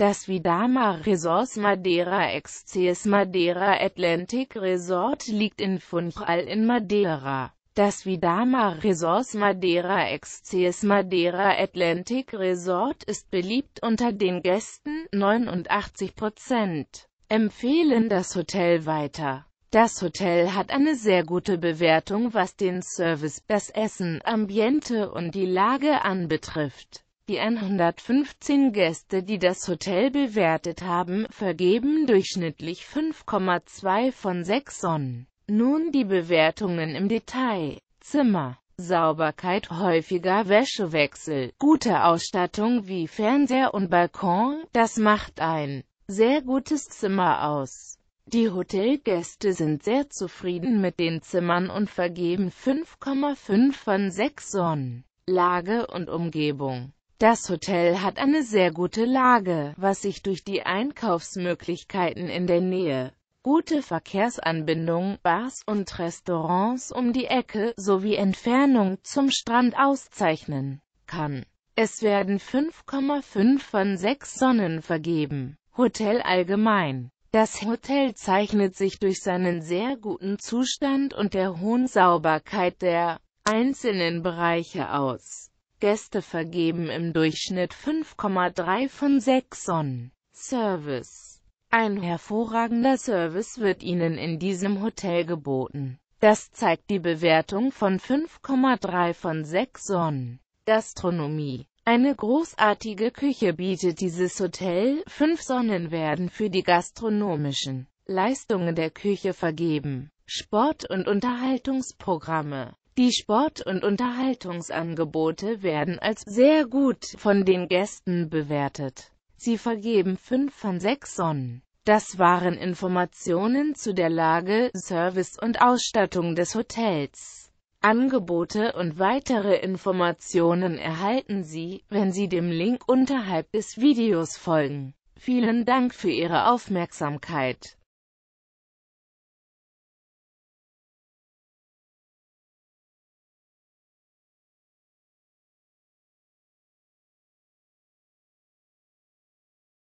Das Vidama Resorts Madeira Exces Madeira Atlantic Resort liegt in Funchal in Madeira. Das Vidama Resorts Madeira Exces Madeira Atlantic Resort ist beliebt unter den Gästen, 89% empfehlen das Hotel weiter. Das Hotel hat eine sehr gute Bewertung was den Service, das Essen, Ambiente und die Lage anbetrifft die 115 Gäste, die das Hotel bewertet haben, vergeben durchschnittlich 5,2 von 6 Sonnen. Nun die Bewertungen im Detail. Zimmer. Sauberkeit, häufiger Wäschewechsel, gute Ausstattung wie Fernseher und Balkon, das macht ein sehr gutes Zimmer aus. Die Hotelgäste sind sehr zufrieden mit den Zimmern und vergeben 5,5 von 6 Sonnen. Lage und Umgebung das Hotel hat eine sehr gute Lage, was sich durch die Einkaufsmöglichkeiten in der Nähe, gute Verkehrsanbindung, Bars und Restaurants um die Ecke sowie Entfernung zum Strand auszeichnen kann. Es werden 5,5 von 6 Sonnen vergeben. Hotel allgemein. Das Hotel zeichnet sich durch seinen sehr guten Zustand und der hohen Sauberkeit der einzelnen Bereiche aus. Gäste vergeben im Durchschnitt 5,3 von 6 Sonnen. Service. Ein hervorragender Service wird Ihnen in diesem Hotel geboten. Das zeigt die Bewertung von 5,3 von 6 Sonnen. Gastronomie Eine großartige Küche bietet dieses Hotel. 5 Sonnen werden für die gastronomischen Leistungen der Küche vergeben. Sport- und Unterhaltungsprogramme die Sport- und Unterhaltungsangebote werden als sehr gut von den Gästen bewertet. Sie vergeben 5 von 6 Sonnen. Das waren Informationen zu der Lage, Service und Ausstattung des Hotels. Angebote und weitere Informationen erhalten Sie, wenn Sie dem Link unterhalb des Videos folgen. Vielen Dank für Ihre Aufmerksamkeit.